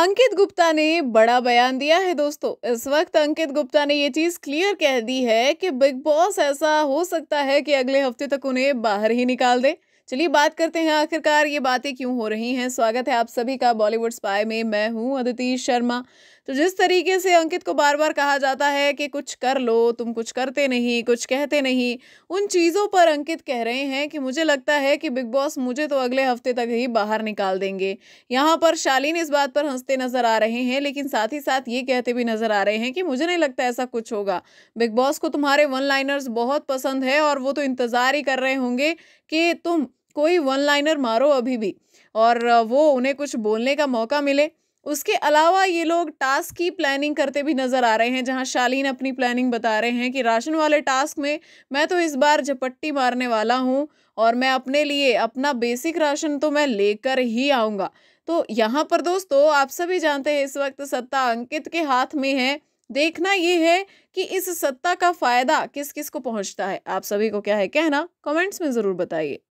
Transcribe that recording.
अंकित गुप्ता ने बड़ा बयान दिया है दोस्तों इस वक्त अंकित गुप्ता ने ये चीज़ क्लियर कह दी है कि बिग बॉस ऐसा हो सकता है कि अगले हफ्ते तक उन्हें बाहर ही निकाल दे चलिए बात करते हैं आखिरकार ये बातें क्यों हो रही हैं स्वागत है आप सभी का बॉलीवुड स्पाई में मैं हूं अदिति शर्मा तो जिस तरीके से अंकित को बार बार कहा जाता है कि कुछ कर लो तुम कुछ करते नहीं कुछ कहते नहीं उन चीज़ों पर अंकित कह रहे हैं कि मुझे लगता है कि बिग बॉस मुझे तो अगले हफ्ते तक ही बाहर निकाल देंगे यहाँ पर शालीन इस बात पर हंसते नज़र आ रहे हैं लेकिन साथ ही साथ ये कहते भी नज़र आ रहे हैं कि मुझे नहीं लगता ऐसा कुछ होगा बिग बॉस को तुम्हारे वन लाइनर्स बहुत पसंद है और वो तो इंतज़ार ही कर रहे होंगे कि तुम कोई वन लाइनर मारो अभी भी और वो उन्हें कुछ बोलने का मौका मिले उसके अलावा ये लोग टास्क की प्लानिंग करते भी नज़र आ रहे हैं जहां शालीन अपनी प्लानिंग बता रहे हैं कि राशन वाले टास्क में मैं तो इस बार झपट्टी मारने वाला हूं और मैं अपने लिए अपना बेसिक राशन तो मैं लेकर ही आऊँगा तो यहाँ पर दोस्तों आप सभी जानते हैं इस वक्त सत्ता अंकित के हाथ में है देखना ये है कि इस सत्ता का फ़ायदा किस किस को पहुँचता है आप सभी को क्या है कहना कमेंट्स में ज़रूर बताइए